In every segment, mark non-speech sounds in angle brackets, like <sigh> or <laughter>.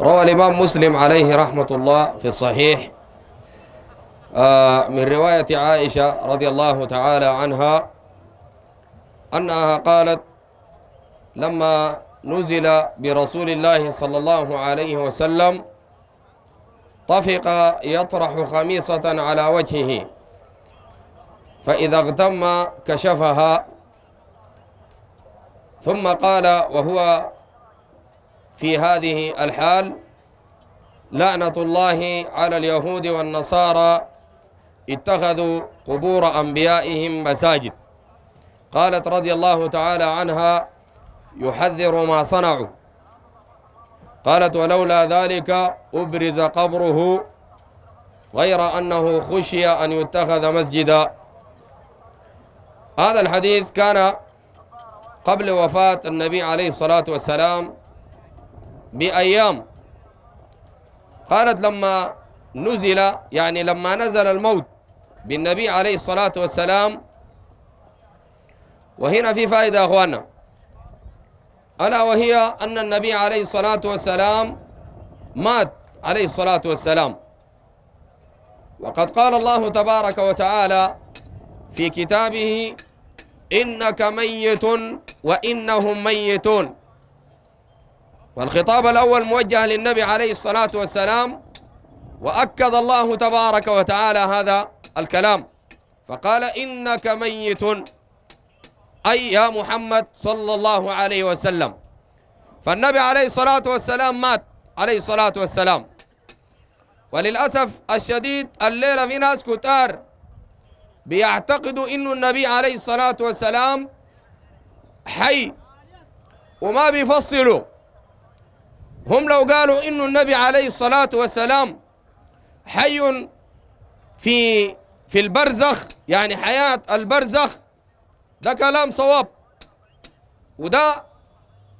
روى الإمام مسلم عليه رحمة الله في الصحيح آه، من رواية عائشة رضي الله تعالى عنها أنها قالت لما نزل برسول الله صلى الله عليه وسلم طفق يطرح خميصة على وجهه فإذا اغتم كشفها ثم قال وهو في هذه الحال لعنة الله على اليهود والنصارى اتخذوا قبور أنبيائهم مساجد قالت رضي الله تعالى عنها يحذر ما صنعوا قالت ولولا ذلك أبرز قبره غير أنه خشي أن يتخذ مسجدا هذا الحديث كان قبل وفاة النبي عليه الصلاة والسلام بأيام قالت لما نزل يعني لما نزل الموت بالنبي عليه الصلاة والسلام وهنا في فائدة أخوانا ألا وهي أن النبي عليه الصلاة والسلام مات عليه الصلاة والسلام وقد قال الله تبارك وتعالى في كتابه إنك ميت وإنهم ميتون والخطاب الأول موجه للنبي عليه الصلاة والسلام وأكد الله تبارك وتعالى هذا الكلام فقال إنك ميت أي يا محمد صلى الله عليه وسلم فالنبي عليه الصلاة والسلام مات عليه الصلاة والسلام وللأسف الشديد الليلة في ناس كتار بيعتقدوا إنه النبي عليه الصلاة والسلام حي وما بيفصلوا هم لو قالوا إن النبي عليه الصلاة والسلام حي في في البرزخ يعني حياة البرزخ ده كلام صواب وده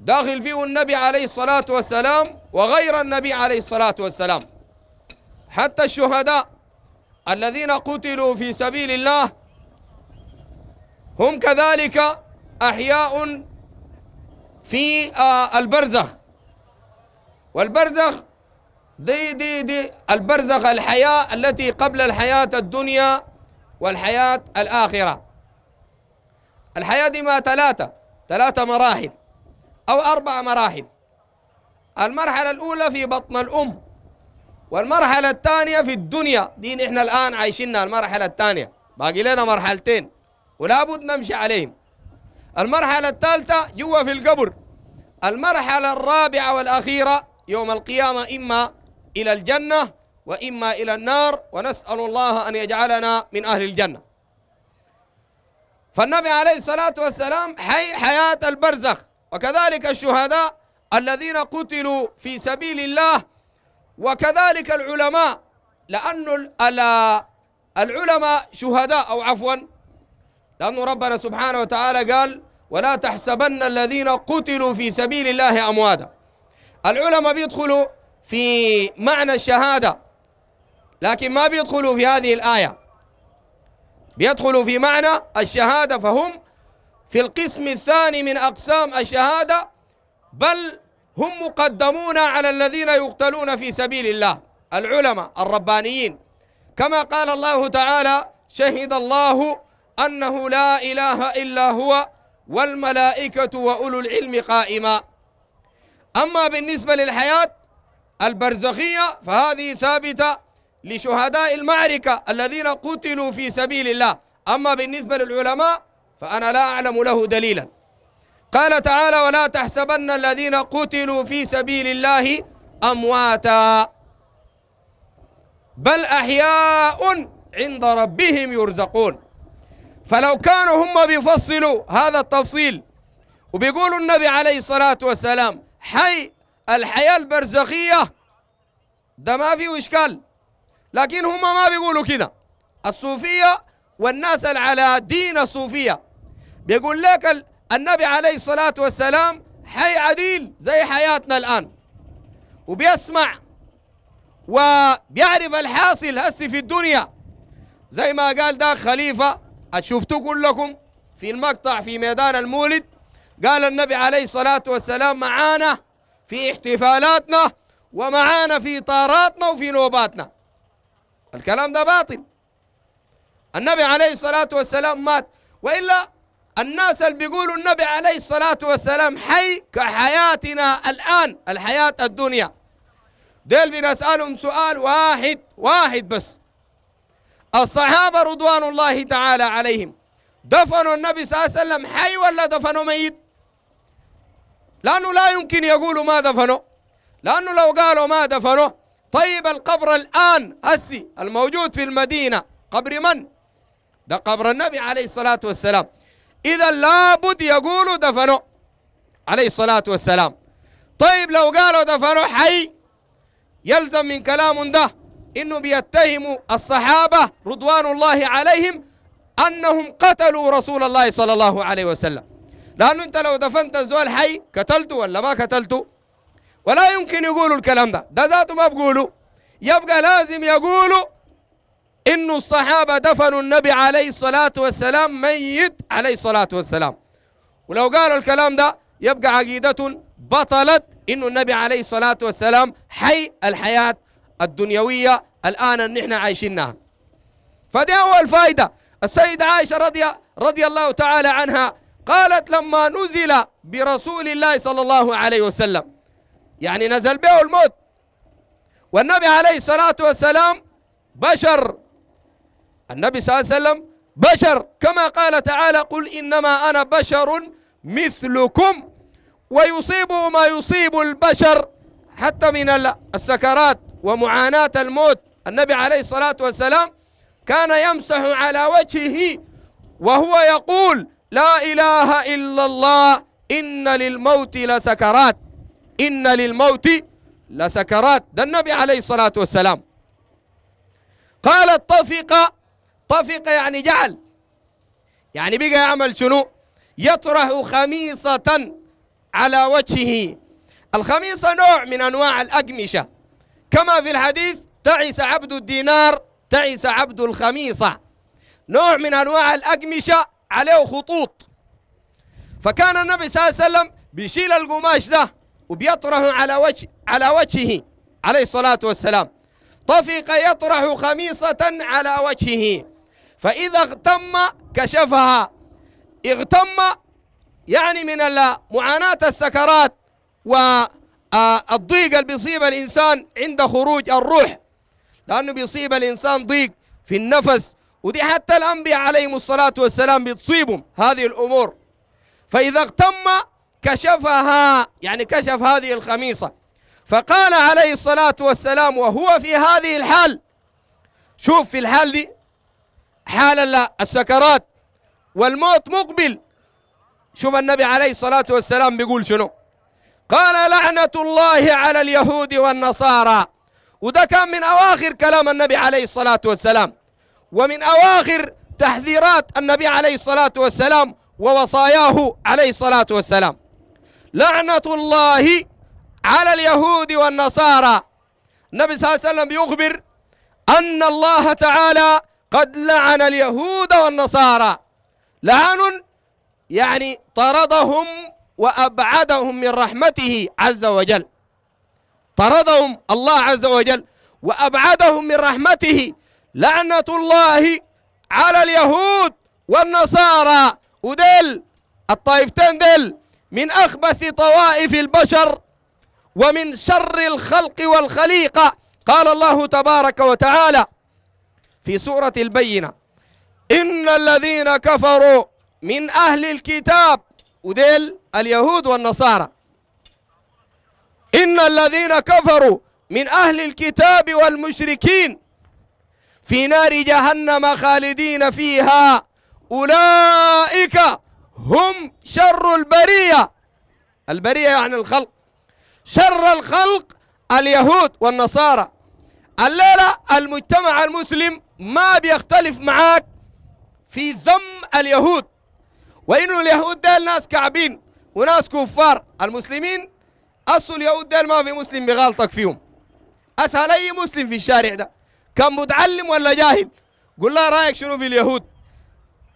داخل فيه النبي عليه الصلاة والسلام وغير النبي عليه الصلاة والسلام حتى الشهداء الذين قتلوا في سبيل الله هم كذلك أحياء في آه، البرزخ والبرزخ دي دي دي البرزخ الحياة التي قبل الحياة الدنيا والحياة الآخرة الحياة دي ما ثلاثة ثلاثة مراحل أو أربع مراحل المرحلة الأولى في بطن الأم والمرحلة الثانية في الدنيا دي نحن الآن عايشينها المرحلة الثانية باقي لنا مرحلتين ولا بد نمشي عليهم المرحلة الثالثة جوا في القبر المرحلة الرابعة والأخيرة يوم القيامة إما إلى الجنة وإما إلى النار ونسأل الله أن يجعلنا من أهل الجنة فالنبي عليه الصلاة والسلام حي حياة البرزخ وكذلك الشهداء الذين قتلوا في سبيل الله وكذلك العلماء لأن العلماء شهداء أو عفوا لأن ربنا سبحانه وتعالى قال ولا تحسبن الذين قتلوا في سبيل الله أمواتا العلماء بيدخلوا في معنى الشهادة لكن ما بيدخلوا في هذه الآية بيدخلوا في معنى الشهادة فهم في القسم الثاني من أقسام الشهادة بل هم مقدمون على الذين يقتلون في سبيل الله العلماء الربانيين كما قال الله تعالى شهد الله أنه لا إله إلا هو والملائكة وأولو العلم قائما أما بالنسبة للحياة البرزخية فهذه ثابتة لشهداء المعركة الذين قتلوا في سبيل الله أما بالنسبة للعلماء فأنا لا أعلم له دليلا قال تعالى ولا تحسبن الذين قتلوا في سبيل الله أمواتا بل أحياء عند ربهم يرزقون فلو كانوا هم بيفصلوا هذا التفصيل وبيقولوا النبي عليه الصلاة والسلام حي الحياة البرزخية ده ما فيه إشكال لكن هم ما بيقولوا كده الصوفية والناس على دين الصوفية بيقول لك النبي عليه الصلاة والسلام حي عديل زي حياتنا الآن وبيسمع وبيعرف الحاصل هسي في الدنيا زي ما قال ده خليفة شفتوه كلكم في المقطع في ميدان المولد قال النبي عليه الصلاة والسلام معانا في احتفالاتنا ومعانا في طاراتنا وفي نوباتنا الكلام ده باطل النبي عليه الصلاة والسلام مات وإلا الناس اللي بيقولوا النبي عليه الصلاة والسلام حي كحياتنا الآن الحياة الدنيا ديل بنسألهم سؤال واحد واحد بس الصحابة رضوان الله تعالى عليهم دفنوا النبي صلى الله عليه وسلم حي ولا دفنوا ميت لأنه لا يمكن يقولوا ما دفنوا لأنه لو قالوا ما دفنوا طيب القبر الآن هسي الموجود في المدينة قبر من؟ ده قبر النبي عليه الصلاة والسلام إذا لابد يقولوا دفنوا عليه الصلاة والسلام طيب لو قالوا دفنوا حي يلزم من كلام ده إنه بيتهموا الصحابة رضوان الله عليهم أنهم قتلوا رسول الله صلى الله عليه وسلم لأنه أنت لو دفنت الزول حي قتلته ولا ما قتلته ولا يمكن يقولوا الكلام ده ده ذاته ما بقوله يبقى لازم يقولوا إن الصحابة دفنوا النبي عليه الصلاة والسلام ميت عليه الصلاة والسلام ولو قالوا الكلام ده يبقى عقيدة بطلت إنه النبي عليه الصلاة والسلام حي الحياة الدنيوية الآن اللي احنا عايشينها فدي أول فائدة السيدة عائشة رضي, رضي الله تعالى عنها قالت لما نزل برسول الله صلى الله عليه وسلم يعني نزل به الموت والنبي عليه الصلاة والسلام بشر النبي صلى الله عليه وسلم بشر كما قال تعالى قل إنما أنا بشر مثلكم ويصيبه ما يصيب البشر حتى من السكرات ومعاناة الموت النبي عليه الصلاة والسلام كان يمسح على وجهه وهو يقول لا إله إلا الله إن للموت لسكرات إن للموت لسكرات ده النبي عليه الصلاة والسلام قال طفق طفق يعني جعل يعني بقى يعمل شنو يطرح خميصة على وجهه الخميصة نوع من أنواع الأقمشة كما في الحديث تعس عبد الدينار تعس عبد الخميصة نوع من أنواع الأقمشة عليه خطوط فكان النبي صلى الله عليه وسلم بيشيل القماش ده وبيطرحه على وجه على وجهه عليه الصلاة والسلام طفق يطرح خميصة على وجهه فإذا اغتم كشفها اغتم يعني من معاناة السكرات والضيق اللي بيصيب الإنسان عند خروج الروح لأنه بيصيب الإنسان ضيق في النفس ودي حتى الأنبياء عليهم الصلاة والسلام بتصيبهم هذه الأمور فإذا اغتم كشفها يعني كشف هذه الخميصة فقال عليه الصلاة والسلام وهو في هذه الحال شوف في الحال دي حال السكرات والموت مقبل شوف النبي عليه الصلاة والسلام بيقول شنو قال لعنة الله على اليهود والنصارى وده كان من أواخر كلام النبي عليه الصلاة والسلام ومن أواخر تحذيرات النبي عليه الصلاة والسلام ووصاياه عليه الصلاة والسلام لعنة الله على اليهود والنصارى النبي صلى الله عليه وسلم يخبر أن الله تعالى قد لعن اليهود والنصارى لعن يعني طردهم وأبعدهم من رحمته عز وجل طردهم الله عز وجل وأبعدهم من رحمته لعنة الله على اليهود والنصارى ودل الطائفتين دل من أخبث طوائف البشر ومن شر الخلق والخليقة قال الله تبارك وتعالى في سورة البينة إن الذين كفروا من أهل الكتاب وديل اليهود والنصارى إن الذين كفروا من أهل الكتاب والمشركين في نار جهنم خالدين فيها أولئك هم شر البرية البرية يعني الخلق شر الخلق اليهود والنصارى الليلة المجتمع المسلم ما بيختلف معاك في ذم اليهود وإنه اليهود ديل ناس كعبين وناس كفار المسلمين أصل اليهود ديل ما في مسلم بغالطك فيهم أسهل أي مسلم في الشارع ده كان متعلم ولا جاهل قل له رايك شنو في اليهود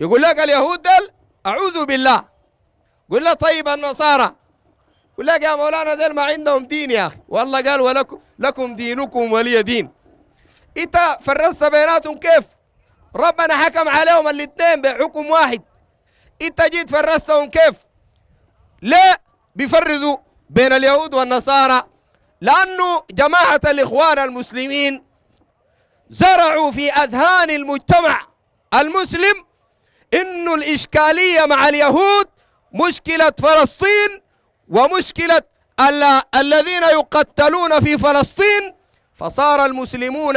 يقول لك اليهود دل اعوذ بالله قل له طيب النصارى يقول لك يا مولانا دل ما عندهم دين يا اخي والله قال ولكم لكم دينكم ولي دين انت فرست بيناتهم كيف ربنا حكم عليهم الاثنين بحكم واحد انت جيت فرستهم كيف ليه بيفرزوا بين اليهود والنصارى لانه جماعه الاخوان المسلمين زرعوا في أذهان المجتمع المسلم إنه الإشكالية مع اليهود مشكلة فلسطين ومشكلة الذين يقتلون في فلسطين فصار المسلمون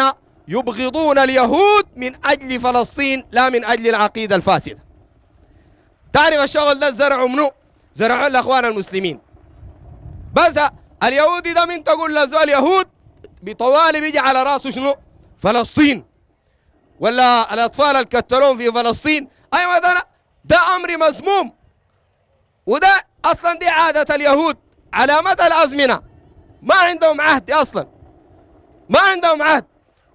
يبغضون اليهود من أجل فلسطين لا من أجل العقيدة الفاسدة تعرف الشغل ده زرعوا منه زرعوا الأخوان المسلمين بس اليهودي ده من تقول له اليهود بطوال بيجي على راسه شنو فلسطين ولا الأطفال الكتلون في فلسطين أيوة ده, ده أمر مذموم وده أصلا دي عادة اليهود على مدى الأزمنة ما عندهم عهد أصلا ما عندهم عهد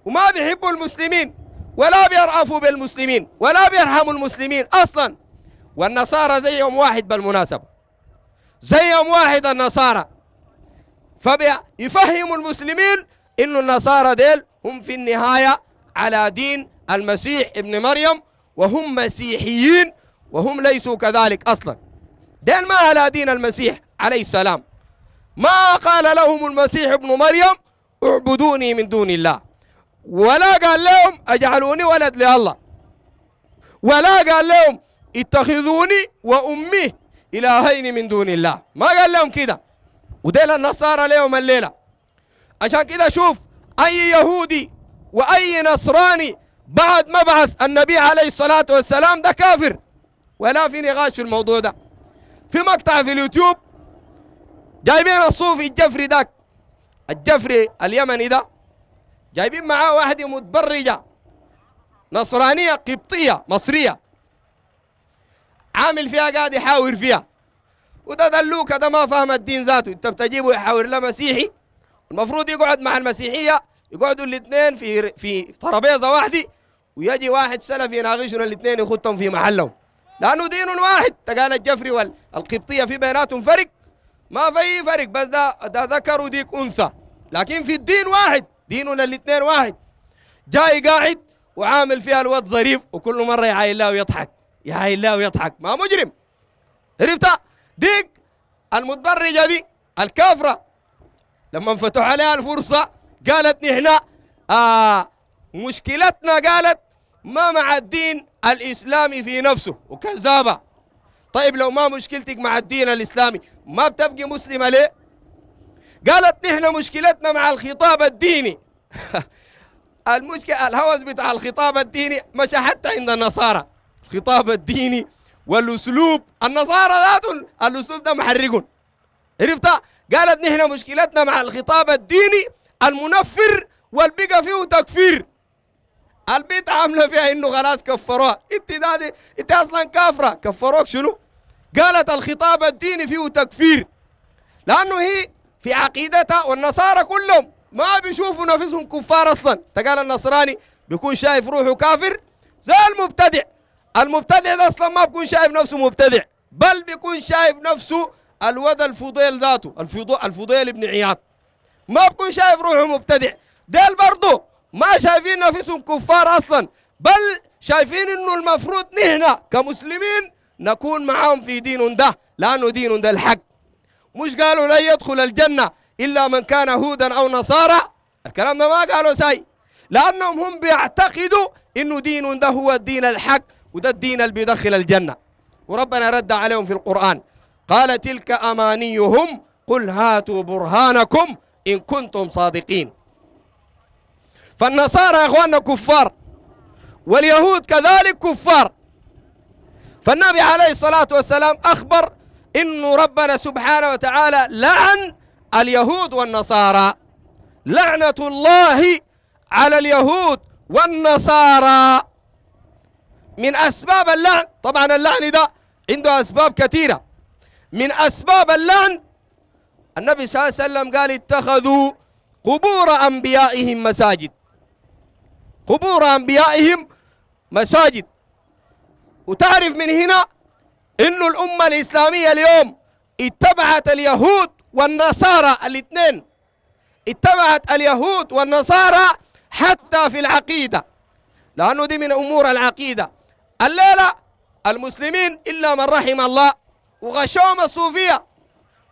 وما بيحبوا المسلمين ولا بيرأفوا بالمسلمين ولا بيرحموا المسلمين أصلا والنصارى زيهم واحد بالمناسبة زيهم واحد النصارى فبيفهموا المسلمين إنه النصارى ديل هم في النهاية على دين المسيح ابن مريم وهم مسيحيين وهم ليسوا كذلك أصلا دين ما على دين المسيح عليه السلام ما قال لهم المسيح ابن مريم اعبدوني من دون الله ولا قال لهم اجعلوني ولد لله ولا قال لهم اتخذوني وامي الهين من دون الله ما قال لهم كده وديل النصارى لهم الليله عشان كده شوف أي يهودي وأي نصراني بعد ما بعث النبي عليه الصلاة والسلام ده كافر ولا في نقاش في الموضوع ده في مقطع في اليوتيوب جايبين الصوفي الجفري ده الجفري اليمني ده جايبين معاه واحدة متبرجة نصرانية قبطية مصرية عامل فيها قاعد يحاور فيها وده دلوكة ده ما فهم الدين ذاته انت بتجيبه يحاور له مسيحي المفروض يقعد مع المسيحيه يقعدوا الاثنين في في ترابيزه واحده ويجي واحد سلفي يناقشهم الاثنين يخطهم في محلهم لانه دين واحد تقال الجفري والقبطيه في بيناتهم فرق ما في فرق بس ده ده ذكر وديك انثى لكن في الدين واحد ديننا الاثنين واحد جاي قاعد وعامل فيها الواد ظريف وكل مره يعاي الله ويضحك يعاي الله ويضحك ما مجرم عرفت ديك المتبرجه دي الكافره لما انفتحوا عليها الفرصة قالت نحن آه مشكلتنا قالت ما مع الدين الإسلامي في نفسه وكذابة طيب لو ما مشكلتك مع الدين الإسلامي ما بتبقي مسلمة ليه؟ قالت نحن مشكلتنا مع الخطاب الديني <laughs> المشكلة الهوس بتاع الخطاب الديني مش حتى عند النصارى الخطاب الديني والأسلوب النصارى ذاتهم الأسلوب ده محرقهم عرفت قالت نحن مشكلتنا مع الخطاب الديني المنفر والبقى فيه تكفير البيت عامله فيها انه خلاص كفروها انت دادي انت اصلا كافره كفروك شنو؟ قالت الخطاب الديني فيه تكفير لانه هي في عقيدتها والنصارى كلهم ما بيشوفوا نفسهم كفار اصلا تقال النصراني بيكون شايف روحه كافر زي المبتدع المبتدع اصلا ما بيكون شايف نفسه مبتدع بل بيكون شايف نفسه الواد الفضيل ذاته الفضو الفضيل ابن عياط ما بكون شايف روحه مبتدع ديل برضه ما شايفين نفسهم كفار اصلا بل شايفين انه المفروض نحن كمسلمين نكون معاهم في دين ده لانه دين ده الحق مش قالوا لن يدخل الجنه الا من كان هودا او نصارى الكلام ده ما قالوا ساي لانهم هم بيعتقدوا انه دين ده هو الدين الحق وده الدين اللي بيدخل الجنه وربنا رد عليهم في القران قال تلك أمانيهم قل هاتوا برهانكم إن كنتم صادقين فالنصارى يا أخواننا كفار واليهود كذلك كفار فالنبي عليه الصلاة والسلام أخبر إن ربنا سبحانه وتعالى لعن اليهود والنصارى لعنة الله على اليهود والنصارى من أسباب اللعن طبعا اللعن ده عنده أسباب كثيرة من أسباب اللعن النبي صلى الله عليه وسلم قال اتخذوا قبور أنبيائهم مساجد قبور أنبيائهم مساجد وتعرف من هنا إنه الأمة الإسلامية اليوم اتبعت اليهود والنصارى الاثنين اتبعت اليهود والنصارى حتى في العقيدة لأنه دي من أمور العقيدة الليلة المسلمين إلا من رحم الله وغشوهم الصوفية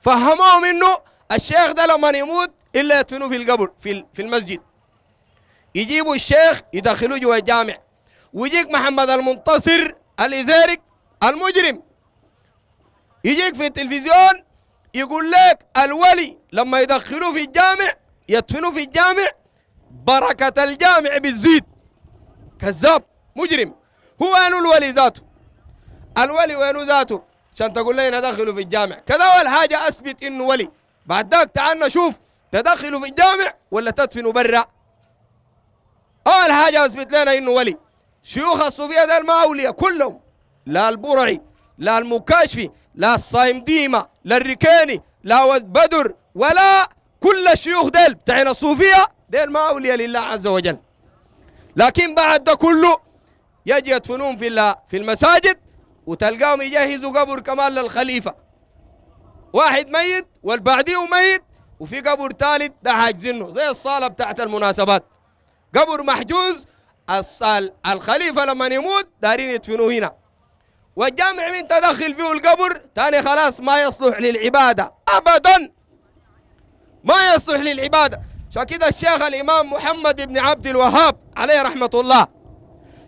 فهموهم انه الشيخ ده لما يموت الا يدفنوه في القبر في في المسجد يجيبوا الشيخ يدخلوه جوا الجامع ويجيك محمد المنتصر الازارك المجرم يجيك في التلفزيون يقول لك الولي لما يدخلوه في الجامع يدفنوه في الجامع بركة الجامع بتزيد كذاب مجرم هو أنو الولي ذاته الولي وينو ذاته عشان تقول لنا دخلوا في الجامع كذا اول حاجه اثبت انه ولي بعد ذاك تعال نشوف تدخله في الجامع ولا تدفنه برا اول حاجه اثبت لنا انه ولي شيوخ الصوفيه ده ما اولياء كلهم لا البرعي لا المكاشفي لا الصايم ديما لا الركاني لا بدر ولا كل الشيوخ ديل بتاعنا الصوفيه ديل ما اولياء لله عز وجل لكن بعد ده كله يجي يدفنون في في المساجد وتلقاهم يجهزوا قبر كمان للخليفة واحد ميت والبعديه ميت وفي قبر ثالث ده حاجزينه زي الصالة بتاعت المناسبات قبر محجوز الصال الخليفة لما يموت دارين يدفنوه هنا والجامع من تدخل فيه القبر ثاني خلاص ما يصلح للعبادة أبدا ما يصلح للعبادة عشان كده الشيخ الإمام محمد بن عبد الوهاب عليه رحمة الله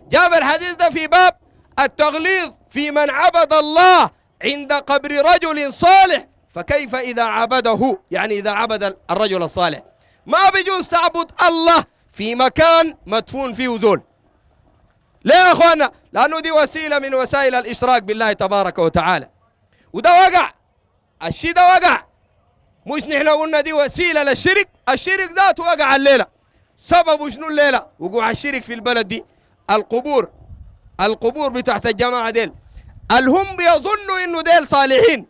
جاب الحديث ده في باب التغليظ في من عبد الله عند قبر رجل صالح فكيف إذا عبده يعني إذا عبد الرجل الصالح ما بيجوز تعبد الله في مكان مدفون فيه زول ليه يا أخوانا لأنه دي وسيلة من وسائل الإشراك بالله تبارك وتعالى وده وقع الشي ده وقع مش نحن قلنا دي وسيلة للشرك الشرك ذاته وقع الليلة سببه شنو الليلة وقوع الشرك في البلد دي القبور القبور بتاعت الجماعة ديل الهم بيظنوا إنه ديل صالحين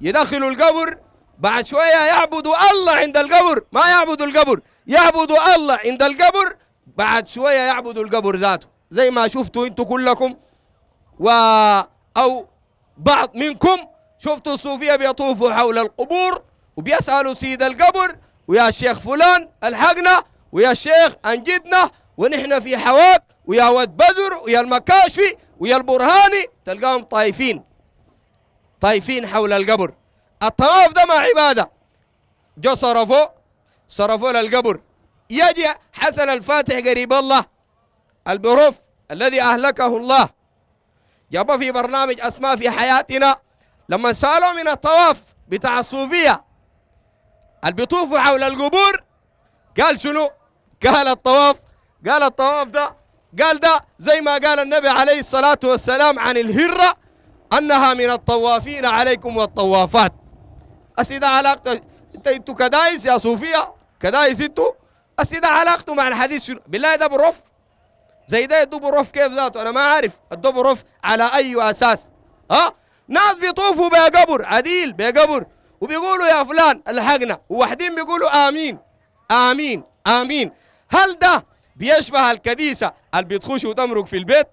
يدخلوا القبر بعد شوية يعبدوا الله عند القبر ما يعبدوا القبر يعبدوا الله عند القبر بعد شوية يعبدوا القبر ذاته زي ما شفتوا انتوا كلكم و أو بعض منكم شفتوا الصوفية بيطوفوا حول القبور وبيسألوا سيد القبر ويا شيخ فلان الحقنا ويا شيخ أنجدنا ونحن في حواك ويا ود بدر ويا المكاشفي ويا البرهاني تلقاهم طايفين طايفين حول القبر الطواف ده ما عبادة جو صرفوا صرفوا للقبر يجي حسن الفاتح قريب الله البروف الذي أهلكه الله جاب في برنامج أسماء في حياتنا لما سألوا من الطواف بتاع الصوفية اللي بيطوفوا حول القبور قال شنو؟ قال الطواف قال الطواف ده قال ده زي ما قال النبي عليه الصلاة والسلام عن الهرة أنها من الطوافين عليكم والطوافات أسيدة علاقته انتوا كدايس يا صوفية كدايس انتوا أسيدة علاقته مع الحديث شنو بالله ده بروف زي ده يدوب روف كيف ذاته أنا ما عارف الدوب روف على أي أساس ها ناس بيطوفوا بقبر عديل بقبر وبيقولوا يا فلان الحقنا وواحدين بيقولوا آمين آمين آمين هل ده بيشبه الكديسة اللي بتخش وتمرق في البيت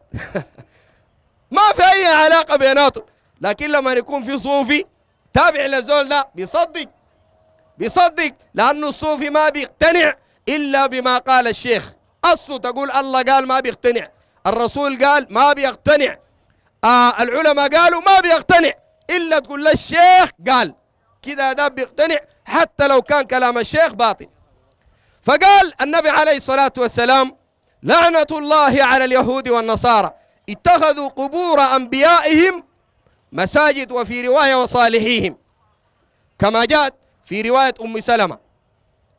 <laughs> ما في أي علاقة بيناتهم لكن لما يكون في صوفي تابع للزول ده بيصدق بيصدق لأنه الصوفي ما بيقتنع إلا بما قال الشيخ أصله تقول الله قال ما بيقتنع الرسول قال ما بيقتنع آه العلماء قالوا ما بيقتنع إلا تقول له الشيخ قال كده ده بيقتنع حتى لو كان كلام الشيخ باطل فقال النبي عليه الصلاة والسلام لعنة الله على اليهود والنصارى اتخذوا قبور أنبيائهم مساجد وفي رواية وصالحيهم كما جاءت في رواية أم سلمة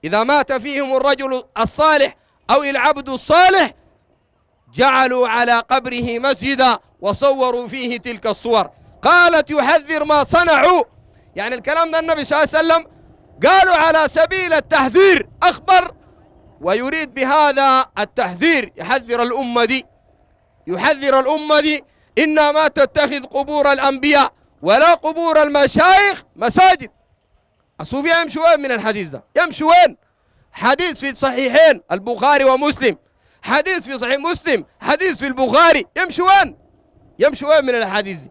إذا مات فيهم الرجل الصالح أو العبد الصالح جعلوا على قبره مسجدا وصوروا فيه تلك الصور قالت يحذر ما صنعوا يعني الكلام ده النبي صلى الله عليه وسلم قالوا على سبيل التحذير أخبر ويريد بهذا التحذير يحذر الأمة دي يحذر الأمة دي إنما تتخذ قبور الأنبياء ولا قبور المشايخ مساجد الصوفية يمشوا وين من الحديث ده يمشوا وين حديث في صحيحين البخاري ومسلم حديث في صحيح مسلم حديث في البخاري يمشوا وين يمشوا وين من الأحاديث دي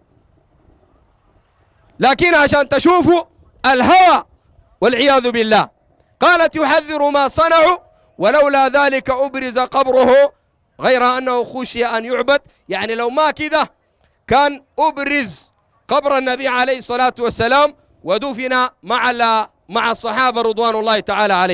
لكن عشان تشوفوا الهوى والعياذ بالله قالت يحذر ما صنعوا ولولا ذلك أبرز قبره غير أنه خشي أن يعبد يعني لو ما كذا كان أبرز قبر النبي عليه الصلاة والسلام ودفن مع مع الصحابة رضوان الله تعالى عليهم